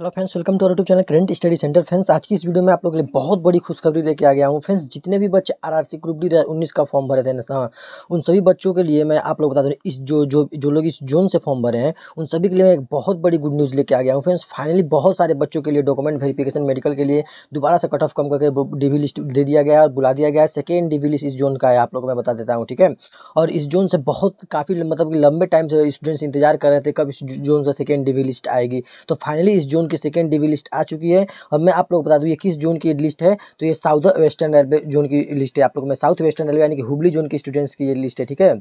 hello friends welcome to our YouTube channel current study centre friends आज की इस video में आप लोगों के लिए बहुत बड़ी खुशखबरी लेके आ गया हूँ फ्रेंड्स जितने भी बच्चे आरआरसी ग्रुप डी उन्नीस का फॉर्म भरे थे ना हाँ, उन सभी बच्चों के लिए मैं आप लोग बता दूँ इस जो जो जो लोग इस जोन से फॉर्म भरे हैं उन सभी के लिए मैं एक बहुत बड़ी गुड न्यूज़ लेके आ गया हूँ फ्रेंड्स फाइनली बहुत सारे बच्चों के लिए डॉक्यूमेंट वेरीफिकेशन मेडिकल के लिए दोबारा से कट ऑफ कम करके डीवी लिस्ट दे दिया गया और बुला दिया गया है सेकेंड डीवी लिस्ट इस जोन का है आप लोग मैं बता देता हूँ ठीक है और इस जोन से बहुत काफ़ी मतलब लंबे टाइम से स्टूडेंट्स इंतजार कर रहे थे कब इस जोन से सेकेंड डीवी लिस्ट आएगी तो फाइनली इस जोन जून की सेकेंड डीवी लिस्ट आ चुकी है और मैं आप लोग बता दूँ ये किस जोन की लिस्ट है तो ये साउथ वेस्टर्न रेलवे जोन की लिस्ट है आप लोग मैं साउथ वेस्टर्न रेलवे यानी कि हुबली जोन की स्टूडेंट्स की ये लिस्ट है ठीक है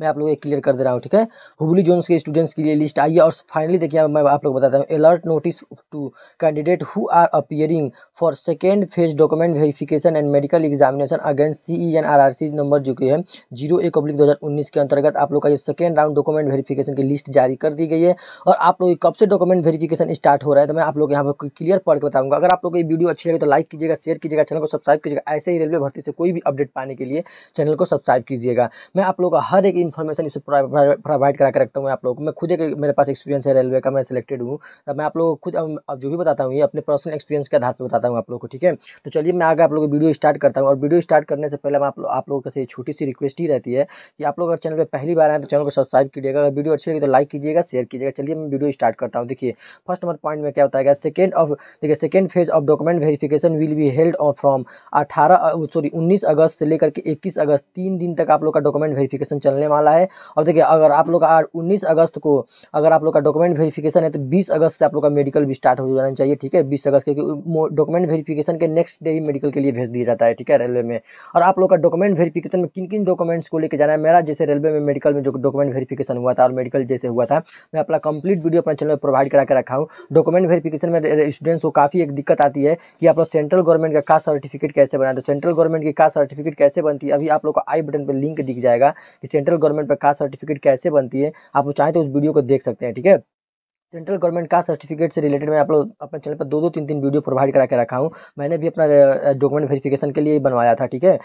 मैं आप लोगों को क्लियर कर दे रहा हूँ ठीक है हुबली जोन्स के स्टूडेंट्स के लिए लिस्ट आई है और फाइनली देखिए मैं आप लोग बताता हूँ alert notice to candidate who are appearing for second phase document verification and medical examination against C E N R R C number जो कि है जीरो एक पब्लिक दो हज़ार उन्नीस के अंतर्गत आप लोग का ये सेकेंड राउंड डॉक्यूमेंट वेरीफिकेशन की लिस्ट जारी कर दी गई है और आप लोग कब से डॉक्यूमेंट वेरीफिकेशन स्टार्ट हो रहा है तो मैं आप लोग यहाँ पर क्लियर पढ़ के बताऊँगा अगर आप लोग ये वीडियो अच्छी लगे तो लाइक कीजिएगा शेयर कीजिएगा चैनल को सब्सक्राइब कीजिएगा ऐसे ही रेलवे भर्ती से कोई भी अपडेट पाने के लिए चैनल को सब्सक्राइब कीजिएगा मैं आप लोग का हर एक इन्फॉर्मेशन इसे प्रोवाइड करा कर रखता हूँ आप लोगों को मैं खुद एक मेरे पास एक्सपीरियंस है रेलवे का मैं सिलेक्टेड हूँ मैं आप लोगों को खुद अब जो भी बताता हूँ ये अपने पर्सनल एक्सपीरियंस के आधार पर बताता हूँ आप लोगों को ठीक है तो चलिए मैं आगे आप को वीडियो स्टार्ट करता हूँ और वीडियो स्टार्ट करने से पहले मैं आप लोगों से छोटी सी रिक्वेस्ट ही रहती है कि आप लोग अगर चैनल पर पहली बार आए तो चैनल को सब्सक्राइब कीजिएगा अगर वीडियो अच्छी लगी तो लाइक कीजिएगा शेयर कीजिएगा चलिए मैं वीडियो स्टार्ट करता हूँ देखिए फर्स्ट नंबर पॉइंट में क्या बताएगा सेकेंड ऑफ देखिए second phase of document verification will be held from अठारह सॉरी उन्नीस अगस्त से लेकर के इक्कीस अगस्त तीन दिन तक आप लोग का डॉक्यूमेंट वेरिफिकेशन चलने चलने वाला है और देखिए अगर आप लोग का उन्नीस अगस्त को अगर आप लोग का डॉक्यूमेंट वेरिफिकेशन है तो बीस अगस्त से आप लोग का मेडिकल भी स्टार्ट हो जाना चाहिए ठीक है बीस अगस्त क्योंकि डॉक्यूमेंट वेरिफिकेशन के नेक्स्ट डे ही मेडिकल के लिए भेज दिया जाता है ठीक है रेलवे में और आप लोग का डॉक्यूमेंट वेरीफिकेशन में किन किन डॉक्यूमेंट्स को लेकर जाना है मेरा जैसे रेलवे में मेडिकल में जो डॉक्यूमेंट वेरीफिकेशन हुआ था और मेडिकल जैसे हुआ था मैं अपना कंप्लीट वीडियो अपने चैनल में प्रोवाइड करा के रखा हूँ डॉक्यूमेंट वेरीफिकेशन में स्टूडेंट्स को काफ़ी एक दिक्कत आती है कि आप लोग सेंट्रल गवर्नमेंट का कास्ट सर्टिफिकेट कैसे बनाए तो सेंट्रल गवर्नमेंट की कास्ट सर्टिफिकेट कैसे बनती है अभी आप लोग को आई बटन पर लिंक दिख जाएगा कि सेंट्रल गवर्नमेंट पर कास्ट सर्टिफिकेट कैसे बनती है आप चाहें तो उस वीडियो को देख सकते हैं ठीक है सेंट्रल गवर्नमेंट का सर्टिफिकेट से रिलेटेड मैं आप लोग अपने चैनल पर दो दो तीन तीन वीडियो प्रोवाइड करा के रखा हूँ मैंने भी अपना डॉक्यूमेंट वेरिफिकेशन के लिए बनवाया था ठीक है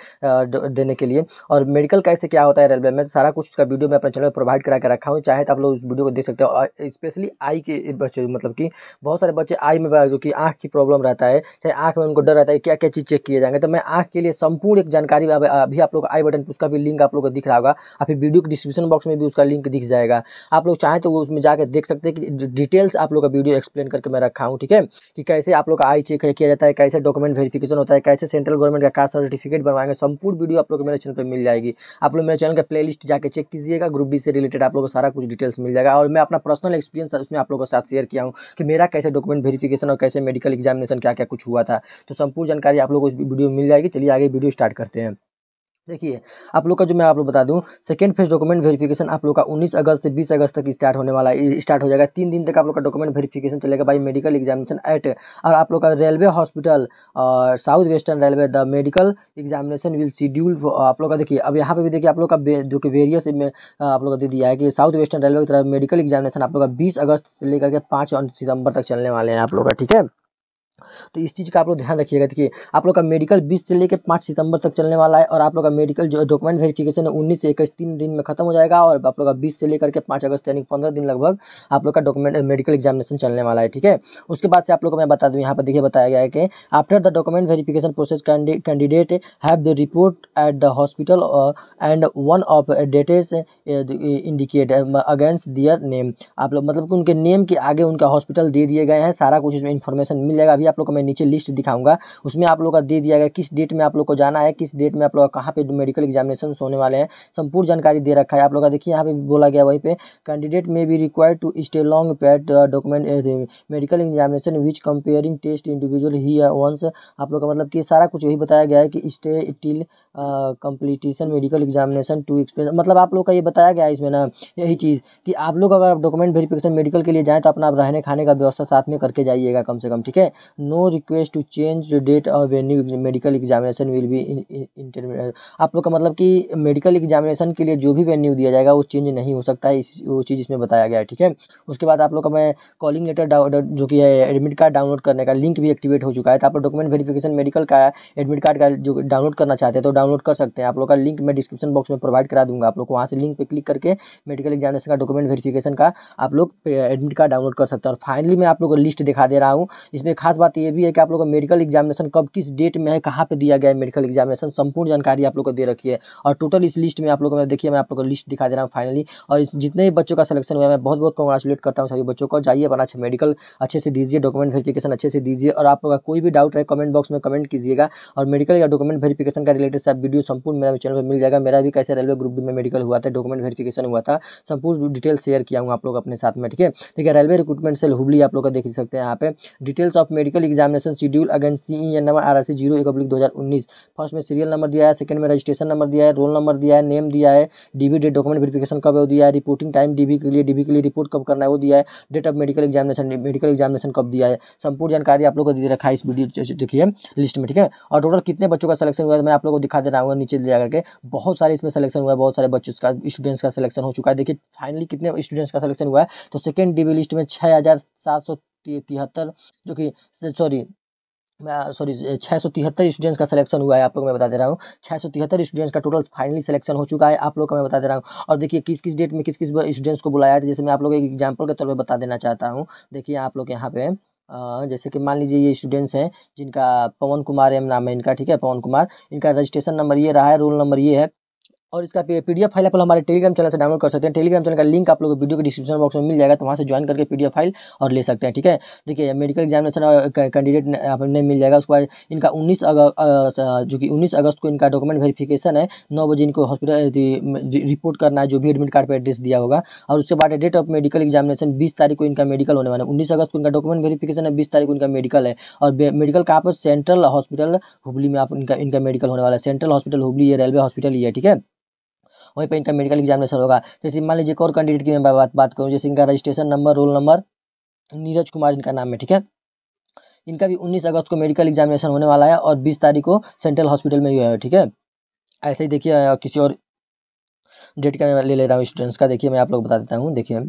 देने के लिए और मेडिकल कैसे क्या होता है रेलवे में सारा कुछ उसका वीडियो मैं अपने चैनल पर प्रोवाइड करा के रखा हूँ चाहे तो आप लोग उस वीडियो को देख सकते हो स्पेशली आई के बच्चे मतलब कि बहुत सारे बच्चे आई में जो कि आँख की प्रॉब्लम रहता है चाहे आँख में उनको डर रहता है क्या क्या चीज़ चेक किए जाएंगे तो मैं आँख के लिए संपूर्ण एक जानकारी अभी आप लोग आई बटन उसका भी लिंक आप लोग को दिख रहा होगा और फिर वीडियो के डिस्क्रिप्शन बॉक्स में भी उसका लिंक दिख जाएगा आप लोग चाहें तो उसमें जाकर देख सकते हैं कि डिटेल्स आप लोग का वीडियो एक्सप्लेन करके मैं रखा हूँ ठीक है कि कैसे आप लोग का आई चेक किया जाता है कैसे डॉक्यूमेंट वेरिफिकेशन होता है कैसे सेंट्रल गवर्नमेंट का कास्ट सर्टिफिकेट बनवाएंगे संपूर्ण वीडियो आप लोग को मेरे चैनल पर मिल जाएगी आप लोग मेरे चैनल का प्ले लिस्ट जाकर चेक कीजिएगा ग्रुप डी से रिलेटेड आप लोग को सारा कुछ डिटेल्स मिल जाएगा और मैं अपना पर्सनल एक्सपीरियंस उसमें आप लोग के साथ शेयर किया हूँ कि मेरा कैसे डॉक्यूमेंट वेरिफिकेशन और कैसे मेडिकल एग्जामिनेशन क्या क्या कुछ हुआ था तो संपूर्ण जानकारी आप लोग को इस वीडियो में मिल जाएगी चलिए आगे वीडियो स्टार्ट करते हैं देखिए आप लोग का जो मैं आप लोग बता दूं सेकंड फेज डॉक्यूमेंट वेरिफिकेशन आप लोग का 19 अगस्त से 20 अगस्त तक स्टार्ट होने वाला है स्टार्ट हो जाएगा तीन दिन तक आप लोग का डॉक्यूमेंट वेरिफिकेशन चलेगा बाई मेडिकल एग्जामिनेशन एट और आप लोग का railway hospital south western railway the medical examination will schedule आप लोग का देखिए अब यहाँ पर भी देखिए आप लोग का जो कि वेरियस में आप लोग का दे दिया है कि साउथ वेस्टर्न रेलवे की तरफ मेडिकल एग्जामिनेशन आप लोग का बीस अगस्त से लेकर के पाँच सितंबर तक चलने वाले हैं आप लोग का ठीक है तो इस चीज़ का आप लोग ध्यान रखिएगा देखिए आप लोग का मेडिकल 20 से लेकर 5 सितंबर तक चलने वाला है और आप लोग का मेडिकल जो डॉक्यूमेंट वेरिफिकेशन है उन्नीस से इक्कीस तीन दिन में खत्म हो जाएगा और आप लोग का 20 से लेकर के 5 अगस्त यानी 15 दिन लगभग आप लोग का डॉक्यूमेंट मेडिकल एग्जामिनेशन चलने वाला है ठीक है उसके बाद से आप लोग को मैं बता दूँ यहाँ पर देखिए बताया गया है कि after the document verification process candidate have the report at the hospital and one of dates indicate against their name आप लोग मतलब कि उनके नेम के आगे उनका हॉस्पिटल दे दिए गए हैं सारा कुछ इसमें इन्फॉर्मेशन मिल जाएगा अभी आप लोग को मैं नीचे लिस्ट दिखाऊंगा उसमें आप लोग का दे दिया गया किस डेट में आप लोग को जाना है किस डेट में आप लोग कहाँ पे मेडिकल एग्जामिनेशन होने वाले हैं संपूर्ण जानकारी दे रखा है आप लोग का देखिए यहाँ पे बोला गया वहीं पे candidate may be required to stay long pat document medical examination which comparing test individual ही वंस आप लोग का मतलब कि सारा कुछ यही बताया गया है कि stay till completion medical examination to expense मतलब आप लोग का ये बताया गया है इसमें ना यही चीज़ कि आप लोग अगर डॉक्यूमेंट वेरिफिकेशन मेडिकल के लिए जाएँ तो अपना आप रहने खाने का व्यवस्था साथ में करके जाइएगा कम से कम ठीक है no request to change the date of venue medical examination will be inter आप लोग का मतलब कि मेडिकल एग्जामिनेशन के लिए जो भी वेन्यू दिया जाएगा वो चेंज नहीं हो सकता है इस वो चीज़ इसमें बताया गया है ठीक है उसके बाद आप लोग का मैं कॉलिंग लेटर जो कि है एडमिट कार्ड डाउनलोड करने का लिंक भी एक्टिवेट हो चुका है तो आप डॉक्यूमेंट वेरीफिकेशन मेडिकल का एडमिट कार्ड का जो डाउनलोड करना चाहते हैं तो डाउनलोड कर सकते हैं आप लोग का लिंक मैं डिस्क्रिप्शन बॉक्स में प्रोवाइड करा दूंगा आप लोग वहाँ से लिंक पर क्लिक करके मेडिकल एग्जामिनेशन का डॉक्यूमेंट वेरीफिकेशन का आप लोग एडमिट कार्ड डाउनलोड कर सकते हैं और फाइनली मैं आप लोग को लिस्ट दिखा दे रहा हूँ इसमें खास बात ये भी है कि आप लोग का मेडिकल एग्जामिनेशन कब किस डेट में है कहाँ पे दिया गया है मेडिकल एग्जामिनेशन संपूर्ण जानकारी आप लोग को दे रखी है और टोटल इस लिस्ट में आप लोगों को देखिए मैं आप लोग को लिस्ट दिखा दे रहा हूँ फाइनली और जितने भी बच्चों का सिलेक्शन हुआ है मैं बहुत बहुत कॉन्ग्रेचुलेट करता हूँ सभी बच्चों को जाइए अपना अच्छे मेडिकल अच्छे से दीजिए डॉक्यूमेंट वेरिफिकेशन अच्छे से दीजिए और आप लोग का कोई भी डाउट है कमेंट बॉक्स में कमेंट कीजिएगा और मेडिकल या डॉक्यूमेंट वेरीफिकेशन का रिलेटेड सब वीडियो संपूर्ण मेरा चैनल पर मिल जाएगा मेरा भी कैसे रेलवे ग्रुप में मेडिकल हुआ था डॉक्यूमेंट वेरिफिकेशन हुआ था संपूर्ण डिटेल शेयर किया हूँ आप लोग अपने साथ में ठीक है ठीक है रेलवे रिक्रूटमेंट सेल हुबली आप लोग का देख सकते हैं यहाँ पे details of medical practical examination schedule against C E N number R I C zero एक अब्लिक दो हज़ार उन्नीस फर्स्ट में सीरियल नंबर दिया है सेकंड में रजिस्ट्रेशन नंबर दिया है रोल नंबर दिया है नेम दिया है डीबी डेट डॉक्यूमेंट वेरिफिकेशन कब है दिया है रिपोर्टिंग टाइम डीवी के लिए डीवी के लिए रिपोर्ट कब करना है वो दिया है date of medical examination medical examination कब दिया है संपूर्ण जानकारी आप लोग को दे रखा है इस वीडियो देखिए लिस्ट में ठीक है और टोटल कितने बच्चों का सिलेक्शन हुआ है तो मैं आप लोग को दिखा दे रहा हूँ नीचे लिया करके बहुत सारे इसमें सिलेक्शन हुआ है बहुत सारे बच्चों का स्टूडेंट्स का सिलेक्शन हो चुका है देखिए फाइनली कितने स्टूडेंट्स का सिलेक्शन हुआ है तो सेकेंड डीवी लिस्ट में छः हज़ार सात सौ तिहत्तर जो कि सॉरी सॉरी छः सौ तिहत्तर स्टूडेंट्स का सिलेक्शन हुआ है आप लोग मैं बता दे रहा हूँ छः सौ तिहत्तर स्टूडेंट्स का टोटल फाइनली सिलेक्शन हो चुका है आप लोग का मैं बता दे रहा हूँ और देखिए किस किस डेट में किस किस स्टूडेंट्स को बुलाया था जैसे मैं आप लोग एक एग्जाम्पल के तौर पर बता देना चाहता हूँ देखिए आप लोग यहाँ पे जैसे कि मान लीजिए ये स्टूडेंट्स हैं जिनका पवन कुमार एम नाम है इनका ठीक है पवन कुमार इनका रजिस्ट्रेशन नंबर ये रहा है रोल नंबर ये है और इसका पीडीएफ फाइल आप लोग हमारे टेलीग्राम चैनल से डाउनलोड कर सकते हैं टेलीग्राम चैनल का लिंक आप लोग वीडियो के डिस्क्रिप्शन बॉक्स में मिल जाएगा तो वहाँ से ज्वाइन करके पीडीएफ फाइल और ले सकते हैं ठीक है देखिए मेडिकल एग्जामिनेशन कैंडिडेट आपने मिल जाएगा उसके बाद इनका उन्नीस अगस्त जो कि उन्नीस अगस्त को इनका डॉक्यूमेंट वेरीफिकेशन है नौ बजे इनको हॉस्पिटल रिपोर्ट करना है जो भी एडमिट कार्ड पर एड्रेस दिया होगा और उसके बाद डेट ऑफ मेडिकल एग्जामिनेशन बीस तारीख को इनका मेडिकल होने वाला है उन्नीस अगस्त को इनका डॉक्यूमेंट वेरीफिकेशन है बीस तारीख को इनका मेडिकल है और मेडिकल का आप सेंट्रल हॉस्पिटल हुबली में आप इनका इनका मेडिकल होने वाला है सेंट्रल हॉस्पिटल हुबली ये रेलवे हॉस्पिटल ही है ठीक है वहीं पर इनका मेडिकल एग्जामिनेशन होगा तो जैसे मान लीजिए एक और कैंडिडेट की मैं बात बात करूँ जैसे इनका registration number roll number Neeraj Kumar इनका नाम है ठीक है इनका भी उन्नीस अगस्त को मेडिकल एग्जामिनेशन होने वाला है और बीस तारीख को सेंट्रल हॉस्पिटल में हुआ है ठीक है ऐसे ही देखिए किसी और डेट का मैं ले ले रहा हूँ स्टूडेंट्स का देखिए मैं आप लोग बता देता हूँ देखिए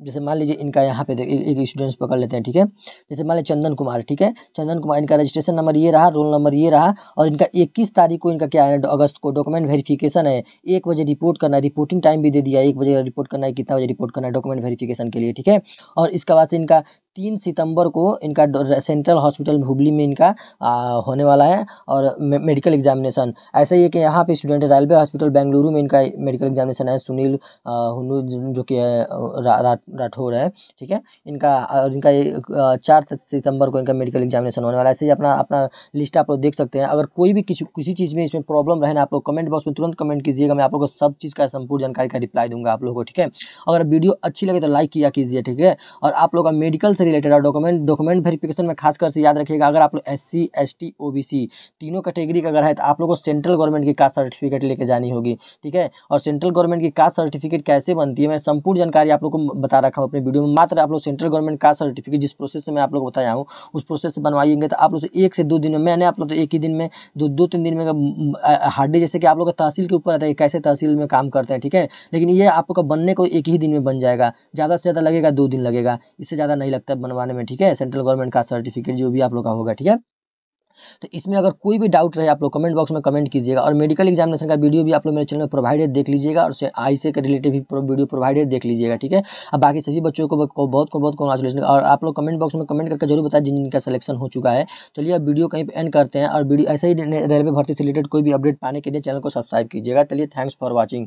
जैसे मान लीजिए इनका यहाँ पे एक स्टूडेंट्स पकड़ लेते हैं ठीक है जैसे मान लीजिए चंदन कुमार ठीक है चंदन कुमार इनका रजिस्ट्रेशन नंबर ये रहा रोल नंबर ये रहा और इनका इक्कीस तारीख को इनका क्या है अगस्त को डॉक्यूमेंट वेरिफिकेशन है एक बजे रिपोर्ट करना है रिपोर्टिंग टाइम भी दे दिया एक बजे रिपोर्ट करना है कितना बजे रिपोर्ट करना है डॉक्यूमेंट वेरीफिकेशन के लिए ठीक है और इसके बाद से इनका तीन सितंबर को इनका सेंट्रल हॉस्पिटल हुबली में इनका आ, होने वाला है और मे, मेडिकल एग्जामिनेशन ऐसा ही है कि यहाँ पे स्टूडेंट रेलवे हॉस्पिटल बेंगलुरु में इनका मेडिकल एग्जामिनेशन है सुनील हुनू जो कि है रा, रा, राठौर है ठीक है इनका इनका चार सितंबर को इनका मेडिकल एग्जामिनेशन होने वाला है ऐसे ही अपना अपना लिस्ट आप लोग देख सकते हैं अगर कोई भी किसी किसी चीज़ में इसमें प्रॉब्लम रहे ना आप लोग कमेंट बॉक्स में तुरंत कमेंट कीजिएगा मैं आप लोग को सब चीज़ का संपूर्ण जानकारी का रिप्लाई दूंगा आप लोगों को ठीक है अगर वीडियो अच्छी लगे तो लाइक किया कीजिए ठीक है और आप लोग का मेडिकल से रिलेटेड और डॉक्यूमेंट डॉक्यूमेंट वेरिफिकेशन में खासकर से याद रखिएगा अगर आप लोग S C S T O B C तीनों कैटेगरी का अगर है तो आप लोग को सेंट्रल गवर्नमेंट की कास्ट सर्टिफिकेट लेके जानी होगी ठीक है और सेंट्रल गवर्नमेंट की कास्ट सर्टिफिकेट कैसे बनती है मैं संपूर्ण जानकारी आप लोग को बता रखा हूँ अपने वीडियो में मात्र आप लोग सेंट्रल गवर्नमेंट का सर्टिफिकेट जिस प्रोसेस से मैं आप लोग बताया हूँ उस प्रोसेस से बनवाइएंगे तो आप लोग एक से दो दिन में मैंने आप लोग तो एक ही दिन में दो दो तीन दिन में हार्डली जैसे कि आप लोग का तहसील के ऊपर आता है कैसे तहसील में काम करते हैं ठीक है लेकिन ये आपका बनने को एक ही दिन में बन जाएगा ज़्यादा से ज़्यादा लगेगा दो दिन लगेगा इससे ज़्यादा नहीं लगता बनवाने में ठीक है सेंट्रल गवर्नमेंट का सर्टिफिकेट जो भी आप लोग का होगा ठीक है तो इसमें अगर कोई भी डाउट रहे आप लोग कमेंट बॉक्स में कमेंट कीजिएगा और मेडिकल एग्जामिनेशन का वीडियो भी आप लोग मेरे चैनल में प्रोवाइडेड देख लीजिएगा और आई से के रिलेटेड भी वीडियो प्रोवाइडेड देख लीजिएगा ठीक है अब बाकी सभी बच्चों को बहुत को बहुत कॉन्ग्रेचुलेशन और आप लोग कमेंट बॉक्स में कमेंट करके जरूर बताए जिन जिनका सिलेक्शन हो चुका है चलिए अब वीडियो कहीं पर एंड करते हैं और वीडियो ऐसे ही रेलवे भर्ती से रिलेटेड कोई भी अपडेट पाने के लिए चैनल को सब्सक्राइब कीजिएगा चलिए थैंक्स फॉर वॉचिंग